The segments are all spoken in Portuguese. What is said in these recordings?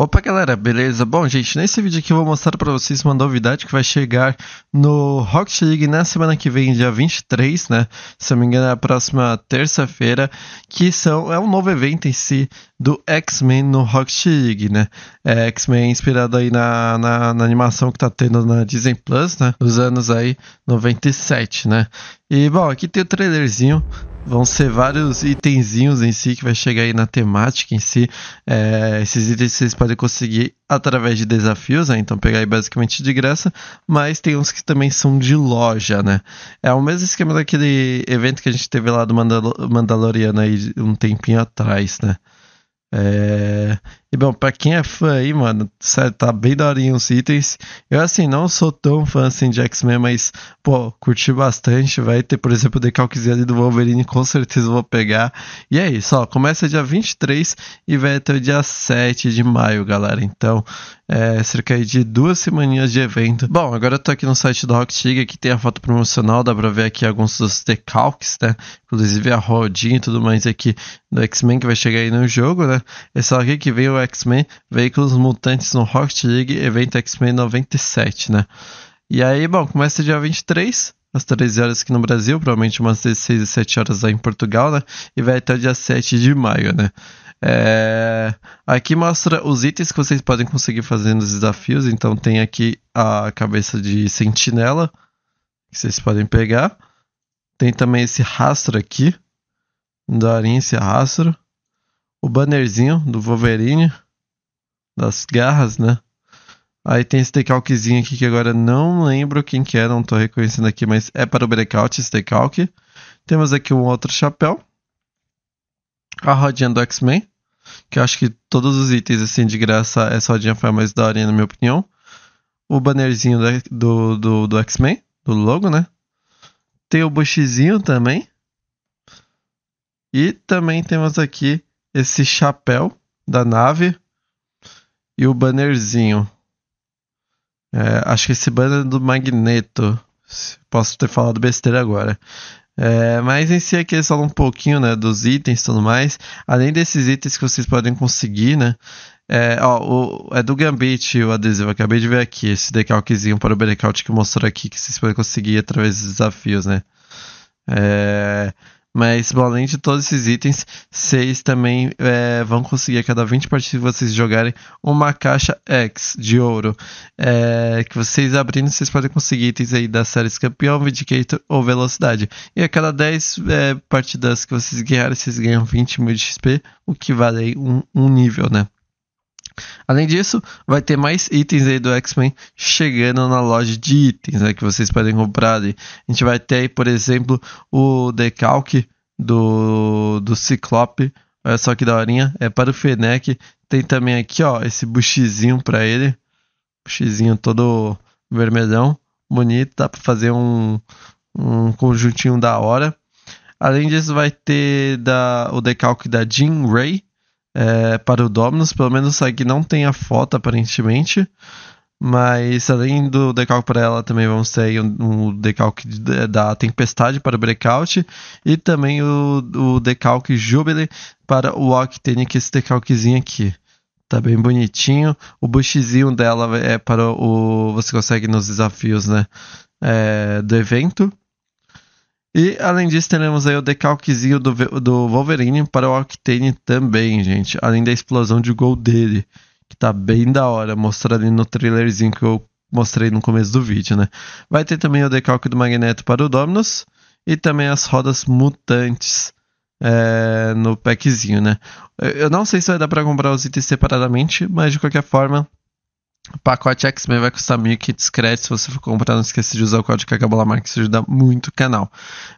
Opa galera, beleza? Bom gente, nesse vídeo aqui eu vou mostrar para vocês uma novidade que vai chegar no Rocket League na semana que vem, dia 23, né? Se não me engano é a próxima terça-feira, que são, é um novo evento em si do X-Men no Rocket League, né? É, X-Men é inspirado aí na, na, na, animação que tá tendo na Disney Plus, né? Dos anos aí 97, né? E bom, aqui tem o trailerzinho vão ser vários itenzinhos em si que vai chegar aí na temática em si. É, esses itens vocês podem podem conseguir através de desafios, né? então pegar aí basicamente de graça, mas tem uns que também são de loja, né? É o mesmo esquema daquele evento que a gente teve lá do Mandal Mandaloriano aí um tempinho atrás, né? É... E bom, pra quem é fã aí, mano, sério, tá bem daorinho os itens. Eu, assim, não sou tão fã assim de X-Men, mas, pô, curti bastante. Vai ter, por exemplo, o decalquezinho ali do Wolverine, com certeza vou pegar. E é isso, ó, começa dia 23 e vai até o dia 7 de maio, galera. Então, é cerca de duas semaninhas de evento. Bom, agora eu tô aqui no site do Rock Tiga, que tem a foto promocional, dá pra ver aqui alguns dos decalques, né? Inclusive a rodinha e tudo mais aqui do X-Men que vai chegar aí no jogo, né? É só aqui que veio X-Men, Veículos Mutantes no Rocket League, evento X-Men 97, né? E aí, bom, começa dia 23, às 13 horas aqui no Brasil, provavelmente umas 16 e 7 horas lá em Portugal, né? E vai até o dia 7 de maio, né? É... Aqui mostra os itens que vocês podem conseguir fazendo os desafios. Então tem aqui a cabeça de sentinela que vocês podem pegar. Tem também esse rastro aqui. Andarinha esse rastro o bannerzinho do Wolverine, das garras, né? Aí tem esse decalquezinho aqui que agora não lembro quem que é, não tô reconhecendo aqui, mas é para o breakout esse decalque. Temos aqui um outro chapéu. A rodinha do X-Men, que eu acho que todos os itens assim de graça, essa rodinha foi a mais da hora, na minha opinião. O bannerzinho do, do, do X-Men, do logo, né? Tem o buchizinho também. E também temos aqui esse chapéu da nave e o bannerzinho. É, acho que esse banner é do Magneto. Posso ter falado besteira agora. É, mas em si aqui eles falam um pouquinho né, dos itens e tudo mais. Além desses itens que vocês podem conseguir, né? É, ó, o, é do Gambit o adesivo. Acabei de ver aqui esse decalquezinho para o breakout que mostrou aqui que vocês podem conseguir através dos desafios, né? É, mas, bom, além de todos esses itens, vocês também é, vão conseguir, a cada 20 partidas que vocês jogarem, uma caixa X de ouro. É, que vocês abrindo, vocês podem conseguir itens aí das séries Campeão, Vindicator ou Velocidade. E a cada 10 é, partidas que vocês ganharem, vocês ganham 20 mil de XP, o que vale aí um, um nível, né? Além disso, vai ter mais itens aí do X-Men chegando na loja de itens né, que vocês podem comprar. A gente vai ter aí, por exemplo, o decalque do, do Ciclope. Olha só que daorinha. É para o Fenec. Tem também aqui, ó, esse buchizinho para ele. Buchizinho todo vermelhão. Bonito. Dá para fazer um, um conjuntinho da hora. Além disso, vai ter da, o decalque da Jean Ray é, para o Dominus. Pelo menos aqui não tem a foto, aparentemente. Mas além do decalque para ela, também vamos ter um, um decalque da Tempestade para o Breakout e também o, o decalque Jubilee para o Octane, que é esse decalquezinho aqui. Tá bem bonitinho. O bushzinho dela é para o. Você consegue nos desafios, né? É, do evento. E além disso, teremos aí o decalquezinho do, do Wolverine para o Octane também, gente. Além da explosão de gol dele, que tá bem da hora, mostrando ali no trailerzinho que eu mostrei no começo do vídeo, né? Vai ter também o decalque do Magneto para o Dominus e também as rodas mutantes é, no packzinho, né? Eu não sei se vai dar para comprar os itens separadamente, mas de qualquer forma o pacote X-Men vai custar mil kits créditos. Se você for comprar, não esqueça de usar o código Cacabolamar, que isso ajuda muito o canal.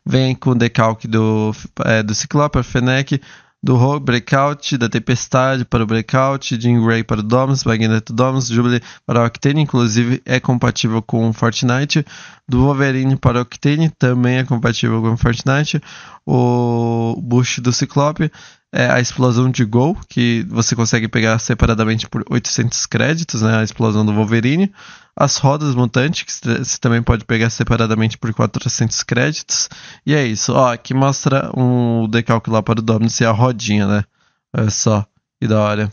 Vem com o decalque do, é, do Ciclope, Fenec, do Rogue, Breakout, da Tempestade para o Breakout, de Gray para o Domus, Magneto Domus, Jubilee para o Octane, inclusive é compatível com Fortnite, do Wolverine para o Octane, também é compatível com Fortnite, o Bush do Ciclope, é a explosão de gol, que você consegue pegar separadamente por 800 créditos, né, a explosão do Wolverine. As rodas mutantes, que você também pode pegar separadamente por 400 créditos. E é isso. Ó, aqui mostra um decalque lá para o Dominus e a rodinha, né? Olha é só, que da hora.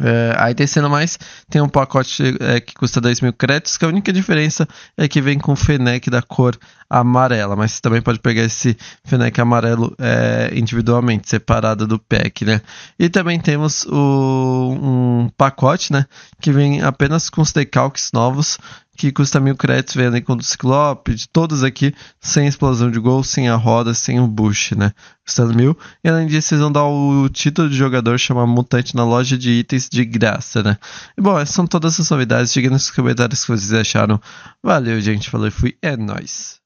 É, aí terceiro mais, tem um pacote é, que custa 10 mil créditos, que a única diferença é que vem com Fenec da cor amarela, mas você também pode pegar esse Fenec amarelo é, individualmente, separado do pack, né? E também temos o, um pacote, né, que vem apenas com os decalques novos que custa mil créditos, vendem com o Ciclope, de todas aqui, sem explosão de gol, sem a roda, sem o Bush, né? Custando mil. E além disso, vocês vão dar o título de jogador, chamar Mutante na loja de itens de graça, né? E, bom, essas são todas as novidades. Diga nos comentários o que vocês acharam. Valeu, gente. Falei, fui. É nóis.